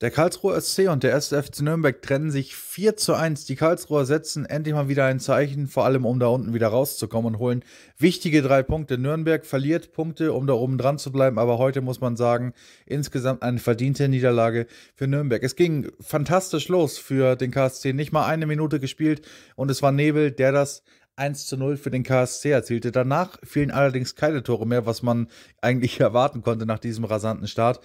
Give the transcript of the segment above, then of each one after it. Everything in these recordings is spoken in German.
Der Karlsruher SC und der 1. FC Nürnberg trennen sich 4 zu 1. Die Karlsruher setzen endlich mal wieder ein Zeichen, vor allem um da unten wieder rauszukommen und holen wichtige drei Punkte. Nürnberg verliert Punkte, um da oben dran zu bleiben, aber heute muss man sagen, insgesamt eine verdiente Niederlage für Nürnberg. Es ging fantastisch los für den KSC, nicht mal eine Minute gespielt und es war Nebel, der das 1 zu 0 für den KSC erzielte. Danach fielen allerdings keine Tore mehr, was man eigentlich erwarten konnte nach diesem rasanten Start.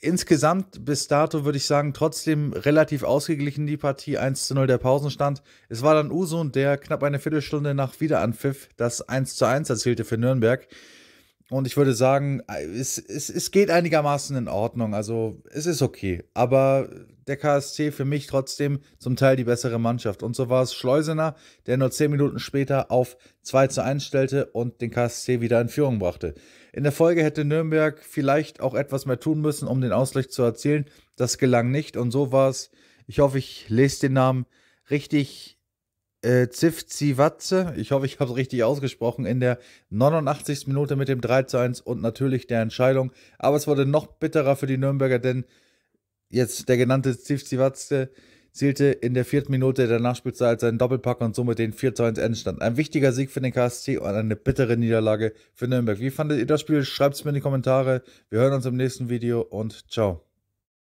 Insgesamt bis dato würde ich sagen, trotzdem relativ ausgeglichen die Partie 1 zu 0 der Pausenstand. Es war dann Usun, der knapp eine Viertelstunde nach Wiederanpfiff das 1 zu 1 erzielte für Nürnberg. Und ich würde sagen, es, es, es geht einigermaßen in Ordnung. Also es ist okay. Aber der KSC für mich trotzdem zum Teil die bessere Mannschaft. Und so war es Schleusener, der nur zehn Minuten später auf 2 zu 1 stellte und den KSC wieder in Führung brachte. In der Folge hätte Nürnberg vielleicht auch etwas mehr tun müssen, um den Ausgleich zu erzielen. Das gelang nicht. Und so war es, ich hoffe, ich lese den Namen richtig, äh, Zivzivadze, ich hoffe, ich habe es richtig ausgesprochen, in der 89. Minute mit dem 3 zu 1 und natürlich der Entscheidung. Aber es wurde noch bitterer für die Nürnberger, denn jetzt der genannte Zivzivadze zielte in der vierten Minute der Nachspielzeit seinen Doppelpack und somit den 4 zu 1 Endstand. Ein wichtiger Sieg für den KSC und eine bittere Niederlage für Nürnberg. Wie fandet ihr das Spiel? Schreibt es mir in die Kommentare. Wir hören uns im nächsten Video und ciao.